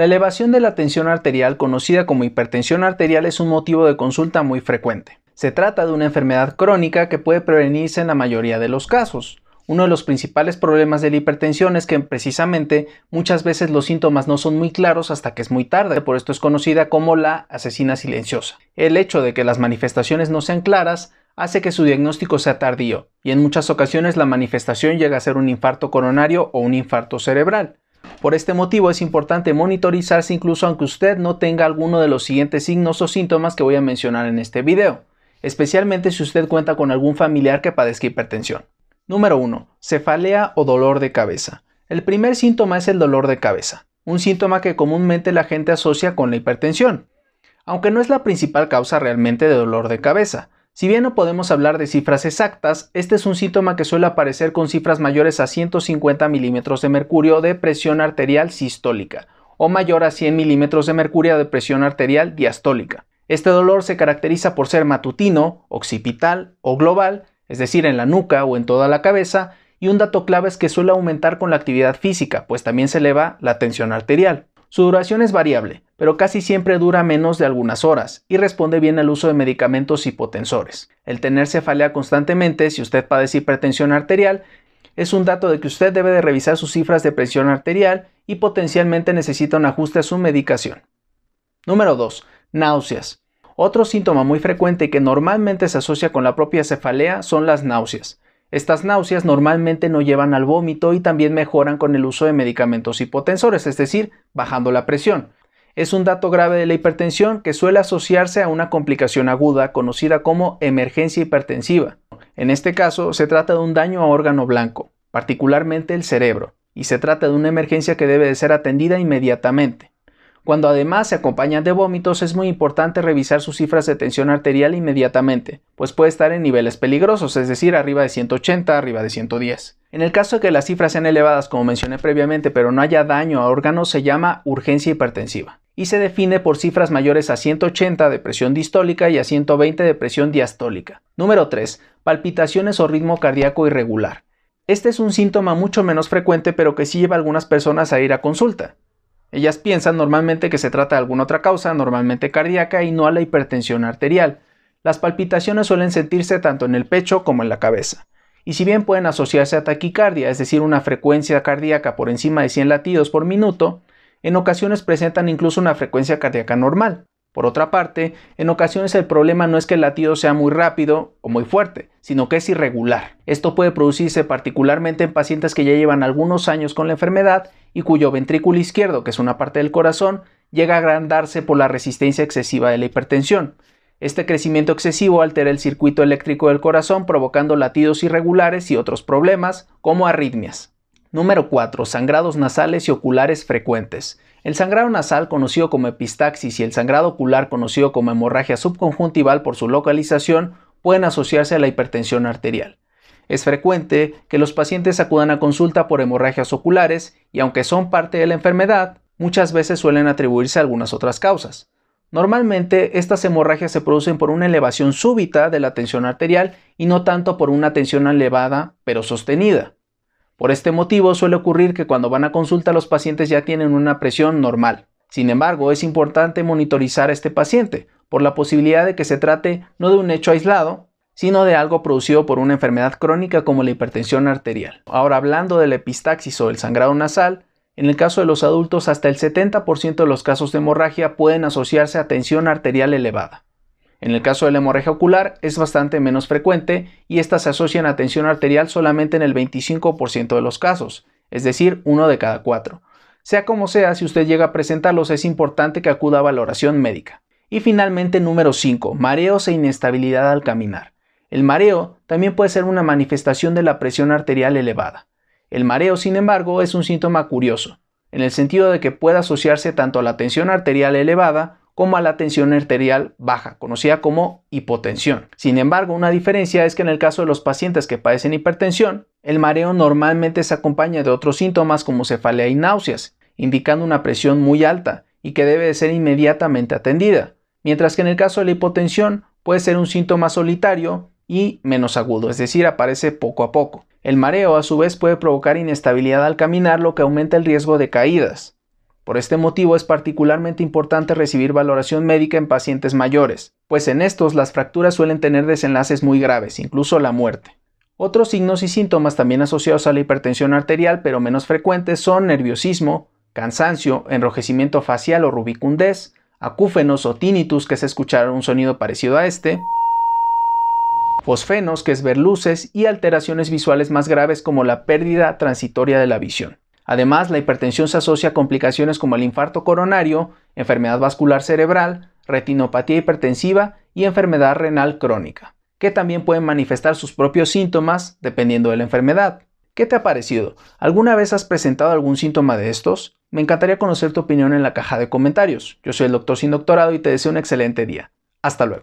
La elevación de la tensión arterial, conocida como hipertensión arterial, es un motivo de consulta muy frecuente. Se trata de una enfermedad crónica que puede prevenirse en la mayoría de los casos. Uno de los principales problemas de la hipertensión es que precisamente muchas veces los síntomas no son muy claros hasta que es muy tarde, por esto es conocida como la asesina silenciosa. El hecho de que las manifestaciones no sean claras hace que su diagnóstico sea tardío, y en muchas ocasiones la manifestación llega a ser un infarto coronario o un infarto cerebral. Por este motivo es importante monitorizarse incluso aunque usted no tenga alguno de los siguientes signos o síntomas que voy a mencionar en este video, especialmente si usted cuenta con algún familiar que padezca hipertensión. Número 1. Cefalea o dolor de cabeza. El primer síntoma es el dolor de cabeza, un síntoma que comúnmente la gente asocia con la hipertensión, aunque no es la principal causa realmente de dolor de cabeza. Si bien no podemos hablar de cifras exactas, este es un síntoma que suele aparecer con cifras mayores a 150 milímetros de mercurio de presión arterial sistólica o mayor a 100 milímetros de mercurio de presión arterial diastólica. Este dolor se caracteriza por ser matutino, occipital o global, es decir, en la nuca o en toda la cabeza, y un dato clave es que suele aumentar con la actividad física, pues también se eleva la tensión arterial. Su duración es variable, pero casi siempre dura menos de algunas horas y responde bien al uso de medicamentos hipotensores. El tener cefalea constantemente, si usted padece hipertensión arterial, es un dato de que usted debe de revisar sus cifras de presión arterial y potencialmente necesita un ajuste a su medicación. Número 2. Náuseas. Otro síntoma muy frecuente que normalmente se asocia con la propia cefalea son las náuseas. Estas náuseas normalmente no llevan al vómito y también mejoran con el uso de medicamentos hipotensores, es decir, bajando la presión es un dato grave de la hipertensión que suele asociarse a una complicación aguda conocida como emergencia hipertensiva. En este caso, se trata de un daño a órgano blanco, particularmente el cerebro, y se trata de una emergencia que debe de ser atendida inmediatamente. Cuando además se acompañan de vómitos, es muy importante revisar sus cifras de tensión arterial inmediatamente, pues puede estar en niveles peligrosos, es decir, arriba de 180, arriba de 110. En el caso de que las cifras sean elevadas, como mencioné previamente, pero no haya daño a órganos, se llama urgencia hipertensiva y se define por cifras mayores a 180 de presión distólica y a 120 de presión diastólica. Número 3. Palpitaciones o ritmo cardíaco irregular. Este es un síntoma mucho menos frecuente, pero que sí lleva a algunas personas a ir a consulta. Ellas piensan normalmente que se trata de alguna otra causa, normalmente cardíaca, y no a la hipertensión arterial. Las palpitaciones suelen sentirse tanto en el pecho como en la cabeza y si bien pueden asociarse a taquicardia, es decir, una frecuencia cardíaca por encima de 100 latidos por minuto, en ocasiones presentan incluso una frecuencia cardíaca normal. Por otra parte, en ocasiones el problema no es que el latido sea muy rápido o muy fuerte, sino que es irregular. Esto puede producirse particularmente en pacientes que ya llevan algunos años con la enfermedad y cuyo ventrículo izquierdo, que es una parte del corazón, llega a agrandarse por la resistencia excesiva de la hipertensión. Este crecimiento excesivo altera el circuito eléctrico del corazón provocando latidos irregulares y otros problemas, como arritmias. Número 4. Sangrados nasales y oculares frecuentes. El sangrado nasal, conocido como epistaxis, y el sangrado ocular, conocido como hemorragia subconjuntival por su localización, pueden asociarse a la hipertensión arterial. Es frecuente que los pacientes acudan a consulta por hemorragias oculares y aunque son parte de la enfermedad, muchas veces suelen atribuirse a algunas otras causas. Normalmente estas hemorragias se producen por una elevación súbita de la tensión arterial y no tanto por una tensión elevada pero sostenida. Por este motivo suele ocurrir que cuando van a consulta los pacientes ya tienen una presión normal. Sin embargo, es importante monitorizar a este paciente por la posibilidad de que se trate no de un hecho aislado, sino de algo producido por una enfermedad crónica como la hipertensión arterial. Ahora hablando de la epistaxis o el sangrado nasal, en el caso de los adultos, hasta el 70% de los casos de hemorragia pueden asociarse a tensión arterial elevada. En el caso de la hemorragia ocular es bastante menos frecuente y estas se asocian a tensión arterial solamente en el 25% de los casos, es decir, uno de cada cuatro. Sea como sea, si usted llega a presentarlos es importante que acuda a valoración médica. Y finalmente, número 5, mareos e inestabilidad al caminar. El mareo también puede ser una manifestación de la presión arterial elevada. El mareo, sin embargo, es un síntoma curioso, en el sentido de que puede asociarse tanto a la tensión arterial elevada como a la tensión arterial baja, conocida como hipotensión. Sin embargo, una diferencia es que en el caso de los pacientes que padecen hipertensión, el mareo normalmente se acompaña de otros síntomas como cefalea y náuseas, indicando una presión muy alta y que debe ser inmediatamente atendida, mientras que en el caso de la hipotensión puede ser un síntoma solitario y menos agudo, es decir, aparece poco a poco. El mareo a su vez puede provocar inestabilidad al caminar, lo que aumenta el riesgo de caídas. Por este motivo es particularmente importante recibir valoración médica en pacientes mayores, pues en estos las fracturas suelen tener desenlaces muy graves, incluso la muerte. Otros signos y síntomas también asociados a la hipertensión arterial, pero menos frecuentes, son nerviosismo, cansancio, enrojecimiento facial o rubicundez, acúfenos o tinnitus que se escuchará un sonido parecido a este, fosfenos, que es ver luces, y alteraciones visuales más graves como la pérdida transitoria de la visión. Además, la hipertensión se asocia a complicaciones como el infarto coronario, enfermedad vascular cerebral, retinopatía hipertensiva y enfermedad renal crónica, que también pueden manifestar sus propios síntomas dependiendo de la enfermedad. ¿Qué te ha parecido? ¿Alguna vez has presentado algún síntoma de estos? Me encantaría conocer tu opinión en la caja de comentarios. Yo soy el doctor sin doctorado y te deseo un excelente día. Hasta luego.